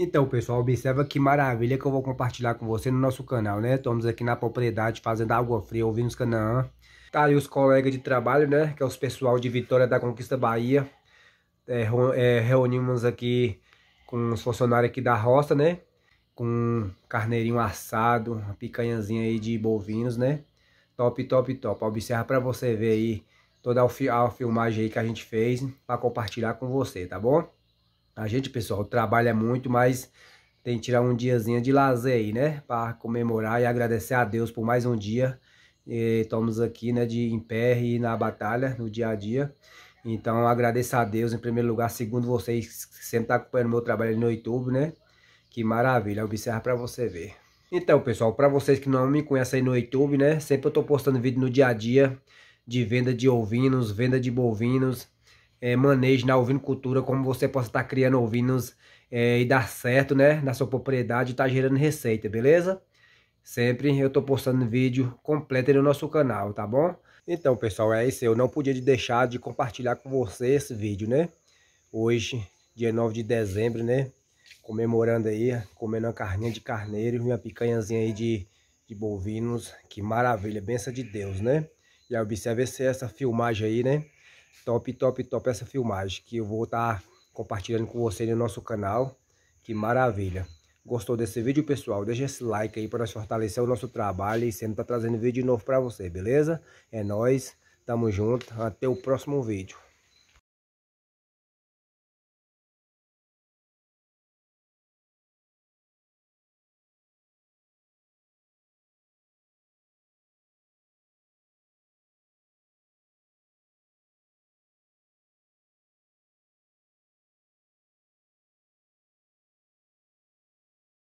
Então, pessoal, observa que maravilha que eu vou compartilhar com você no nosso canal, né? Estamos aqui na propriedade fazendo água fria, ouvindo os Canaã. Tá ali os colegas de trabalho, né? Que é os pessoal de Vitória da Conquista Bahia. É, é, reunimos aqui com os funcionários aqui da roça, né? Com carneirinho assado, uma picanhazinha aí de bovinos, né? Top, top, top. Observa para você ver aí toda a filmagem aí que a gente fez para compartilhar com você, tá bom? A gente, pessoal, trabalha muito, mas tem que tirar um diazinho de lazer aí, né? Para comemorar e agradecer a Deus por mais um dia. E estamos aqui, né, de em pé e na batalha, no dia a dia. Então, agradeço a Deus em primeiro lugar. Segundo vocês que sempre estão tá o meu trabalho no YouTube, né? Que maravilha, observa para você ver. Então, pessoal, para vocês que não me conhecem aí no YouTube, né? Sempre eu tô postando vídeo no dia a dia de venda de ovinos, venda de bovinos, é, manejo na né, ovinocultura, como você possa estar tá criando ovinos é, e dar certo, né? Na sua propriedade e tá gerando receita, beleza? Sempre eu tô postando vídeo completo no nosso canal, tá bom? Então, pessoal, é isso. Eu não podia deixar de compartilhar com você esse vídeo, né? Hoje, dia 9 de dezembro, né? Comemorando aí, comendo uma carninha de carneiro e uma picanhazinha aí de, de bovinos. Que maravilha, benção de Deus, né? E aí, observe essa filmagem aí, né? Top, top, top essa filmagem que eu vou estar tá compartilhando com vocês no nosso canal. Que maravilha! Gostou desse vídeo, pessoal? Deixa esse like aí para nós fortalecer o nosso trabalho e sempre tá trazendo vídeo novo para você, beleza? É nós, tamo junto, até o próximo vídeo.